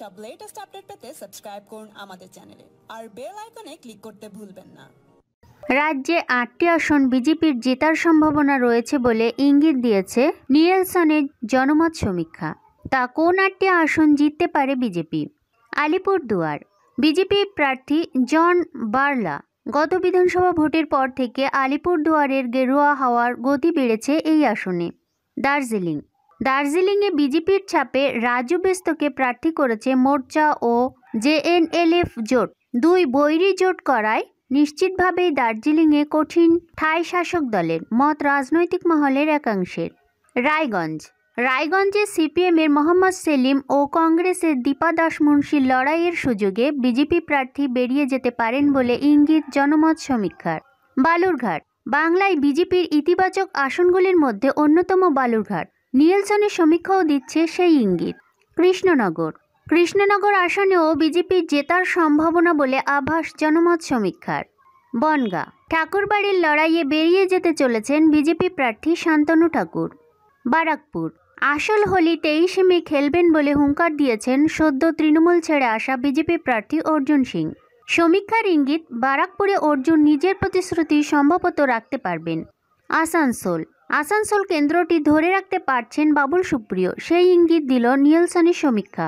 সব latest update পেতে subscribe করুন আমাদের চ্যানেলে আর বেল আইকনে ক্লিক করতে ভুলবেন না রাজ্যে আটটি আসন বিজেপির জেতার সম্ভাবনা রয়েছে বলে ইঙ্গিত দিয়েছে নিয়েলসনের জনমত সমীক্ষা তা কোন আটটি আসন জিততে পারে বিজেপি আলিপুরদুয়ার বিজেপি প্রার্থী জন বার্লা গত বিধানসভা ভোটের পর থেকে আলিপুরদুয়ারের গেরুয়া হাওয়ার গতি বেড়েছে এই আসনে দার্জিলিং দার্জিলিংয়ে বিজেপির ছাপে রাজু বেস্তকে প্রার্থী করেছে মোর্চা ও জেএনএলএফ জোট দুই বৈরী জোট করায় নিশ্চিতভাবেই দার্জিলিংয়ে কঠিন থাই শাসক দলের মত রাজনৈতিক মহলের একাংশের রায়গঞ্জ রায়গঞ্জে সিপিএমের মোহাম্মদ সেলিম ও কংগ্রেসের দীপা দাস মুন্সির লড়াইয়ের সুযোগে বিজেপি প্রার্থী বেরিয়ে যেতে পারেন বলে ইঙ্গিত জনমত সমীক্ষার বালুরঘাট বাংলায় বিজেপির ইতিবাচক আসনগুলির মধ্যে অন্যতম বালুরঘাট নিয়েলসনের সমীক্ষাও দিচ্ছে সেই ইঙ্গিত কৃষ্ণনগর কৃষ্ণনগর আসনেও বিজেপির জেতার সম্ভাবনা বলে আভাস জনমত সমীক্ষার বনগা ঠাকুরবাড়ির লড়াইয়ে বেরিয়ে যেতে চলেছেন বিজেপি প্রার্থী শান্তনু ঠাকুর বারাকপুর আসল হোলি তেইশে মে খেলবেন বলে হুঙ্কার দিয়েছেন সদ্য তৃণমূল ছেড়ে আসা বিজেপি প্রার্থী অর্জুন সিং সমীক্ষার ইঙ্গিত বারাকপুরে অর্জুন নিজের প্রতিশ্রুতি সম্ভবত রাখতে পারবেন আসানসোল আসানসোল কেন্দ্রটি ধরে রাখতে পারছেন বাবুল সুপ্রিয় সেই ইঙ্গিত দিল নিয়েলসনের সমীক্ষা